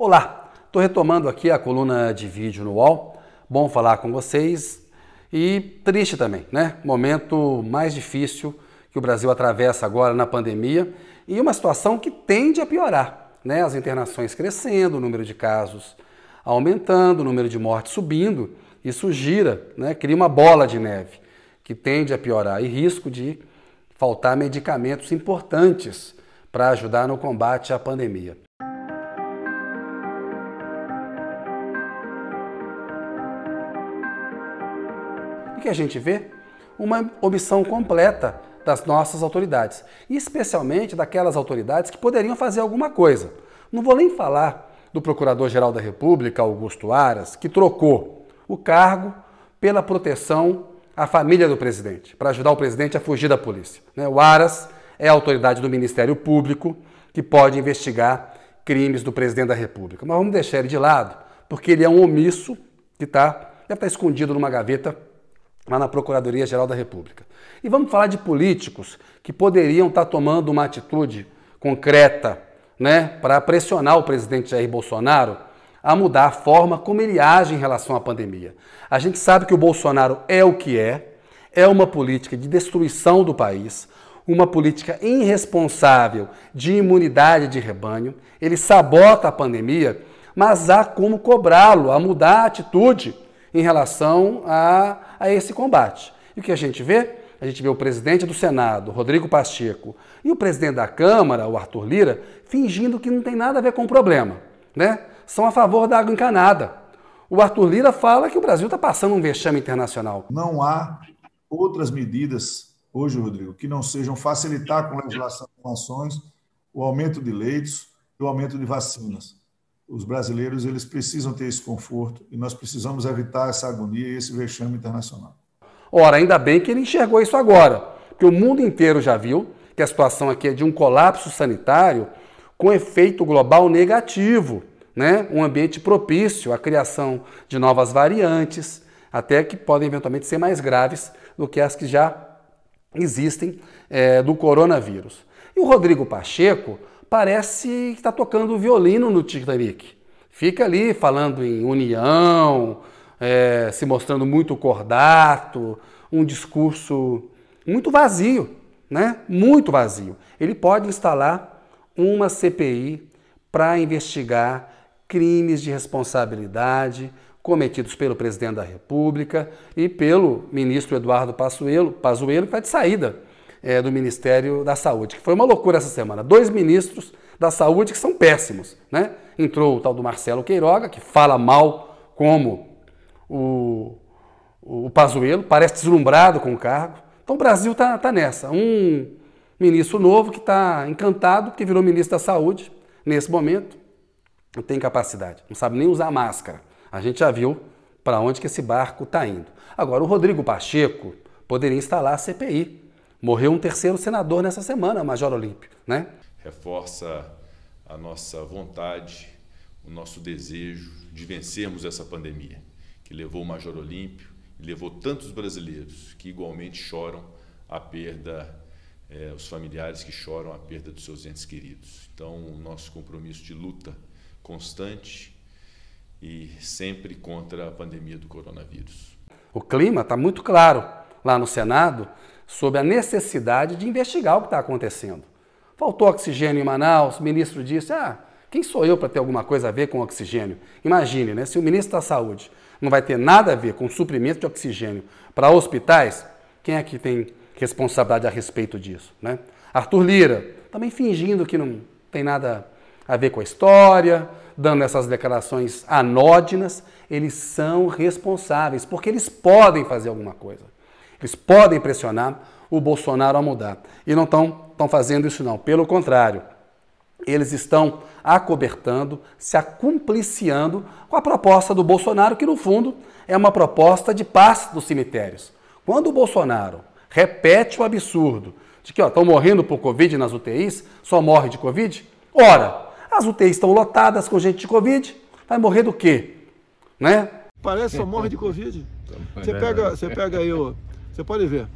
Olá, estou retomando aqui a coluna de vídeo no UOL. Bom falar com vocês e triste também, né? Momento mais difícil que o Brasil atravessa agora na pandemia e uma situação que tende a piorar, né? As internações crescendo, o número de casos aumentando, o número de mortes subindo. Isso gira, né? Cria uma bola de neve que tende a piorar e risco de faltar medicamentos importantes para ajudar no combate à pandemia. que a gente vê? Uma omissão completa das nossas autoridades, especialmente daquelas autoridades que poderiam fazer alguma coisa. Não vou nem falar do Procurador-Geral da República, Augusto Aras, que trocou o cargo pela proteção à família do presidente, para ajudar o presidente a fugir da polícia. Né? O Aras é a autoridade do Ministério Público que pode investigar crimes do presidente da República. Mas vamos deixar ele de lado, porque ele é um omisso que tá, deve estar tá escondido numa gaveta lá na Procuradoria-Geral da República. E vamos falar de políticos que poderiam estar tomando uma atitude concreta né, para pressionar o presidente Jair Bolsonaro a mudar a forma como ele age em relação à pandemia. A gente sabe que o Bolsonaro é o que é, é uma política de destruição do país, uma política irresponsável de imunidade de rebanho, ele sabota a pandemia, mas há como cobrá-lo a mudar a atitude em relação a a esse combate. E o que a gente vê? A gente vê o presidente do Senado, Rodrigo Pacheco, e o presidente da Câmara, o Arthur Lira, fingindo que não tem nada a ver com o problema, né? São a favor da água encanada. O Arthur Lira fala que o Brasil está passando um vexame internacional. Não há outras medidas hoje, Rodrigo, que não sejam facilitar com legislação com ações o aumento de leitos e o aumento de vacinas os brasileiros eles precisam ter esse conforto e nós precisamos evitar essa agonia e esse vexame internacional. Ora, ainda bem que ele enxergou isso agora, porque o mundo inteiro já viu que a situação aqui é de um colapso sanitário com efeito global negativo, né? Um ambiente propício à criação de novas variantes, até que podem eventualmente ser mais graves do que as que já existem é, do coronavírus. E o Rodrigo Pacheco parece que está tocando violino no Titanic. Fica ali falando em união, é, se mostrando muito cordato, um discurso muito vazio, né? Muito vazio. Ele pode instalar uma CPI para investigar crimes de responsabilidade cometidos pelo presidente da República e pelo ministro Eduardo Pazuello, Pazuello que está de saída é, do Ministério da Saúde, que foi uma loucura essa semana. Dois ministros da saúde que são péssimos, né? Entrou o tal do Marcelo Queiroga, que fala mal como o, o Pazuello, parece deslumbrado com o cargo. Então o Brasil tá, tá nessa. Um ministro novo que está encantado, porque virou ministro da Saúde nesse momento, não tem capacidade, não sabe nem usar máscara. A gente já viu para onde que esse barco está indo. Agora, o Rodrigo Pacheco poderia instalar a CPI Morreu um terceiro senador nessa semana, Major Olímpio, né? Reforça a nossa vontade, o nosso desejo de vencermos essa pandemia, que levou o Major Olímpio e levou tantos brasileiros que igualmente choram a perda, eh, os familiares que choram a perda dos seus entes queridos. Então, o nosso compromisso de luta constante e sempre contra a pandemia do coronavírus. O clima está muito claro lá no Senado sobre a necessidade de investigar o que está acontecendo. Faltou oxigênio em Manaus, o ministro disse: ah, quem sou eu para ter alguma coisa a ver com oxigênio? Imagine, né? Se o ministro da Saúde não vai ter nada a ver com suprimento de oxigênio para hospitais, quem é que tem responsabilidade a respeito disso, né? Arthur Lira, também fingindo que não tem nada a ver com a história, dando essas declarações anódinas, eles são responsáveis, porque eles podem fazer alguma coisa. Eles podem pressionar o Bolsonaro a mudar. E não estão fazendo isso, não. Pelo contrário, eles estão acobertando, se acumpliciando com a proposta do Bolsonaro, que no fundo é uma proposta de paz dos cemitérios. Quando o Bolsonaro repete o absurdo de que estão morrendo por Covid nas UTIs, só morre de Covid, ora, as UTIs estão lotadas com gente de Covid, vai morrer do quê? Né? Parece que só morre de Covid. Então, você é pega, você pega aí o você pode ver,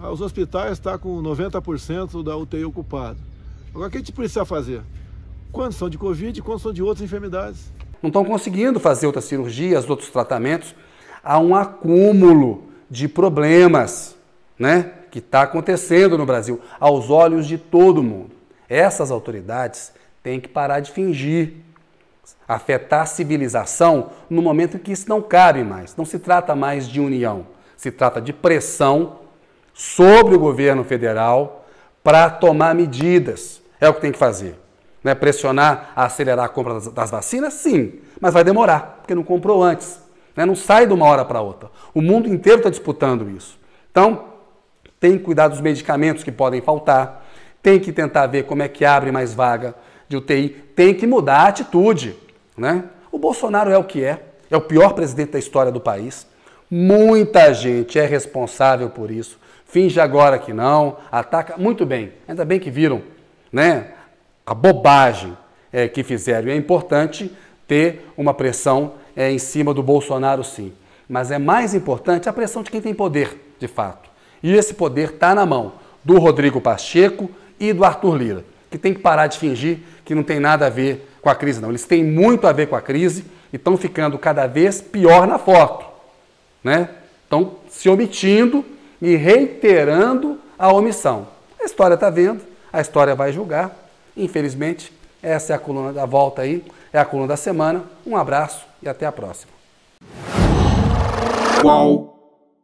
ah, os hospitais estão tá com 90% da UTI ocupada. Agora, o que a gente precisa fazer? Quantos são de Covid e quantos são de outras enfermidades? Não estão conseguindo fazer outras cirurgias, outros tratamentos. Há um acúmulo de problemas né, que está acontecendo no Brasil, aos olhos de todo mundo. Essas autoridades têm que parar de fingir. Afetar a civilização no momento em que isso não cabe mais. Não se trata mais de união. Se trata de pressão sobre o governo federal para tomar medidas. É o que tem que fazer. Né? Pressionar a acelerar a compra das, vacinas? Sim, mas vai demorar, porque não comprou antes. Né? Não sai de uma hora para outra. O mundo inteiro está disputando isso. Então, tem que cuidar dos medicamentos que podem faltar, tem que tentar ver como é que abre mais vaga de UTI, tem que mudar a atitude. Né? O Bolsonaro é o que é, é o pior presidente da história do país. Muita gente é responsável por isso. Finge agora que não, ataca. Muito bem, ainda bem que viram né, a bobagem é, que fizeram. E é importante ter uma pressão é, em cima do Bolsonaro, sim. Mas é mais importante a pressão de quem tem poder, de fato. E esse poder está na mão do Rodrigo Pacheco e do Arthur Lira, que tem que parar de fingir que não tem nada a ver com a crise, não. Eles têm muito a ver com a crise e estão ficando cada vez pior na foto né? Estão se omitindo e reiterando a omissão. A história está vendo, a história vai julgar. Infelizmente, essa é a coluna da volta aí, é a coluna da semana. Um abraço e até a próxima. Qual?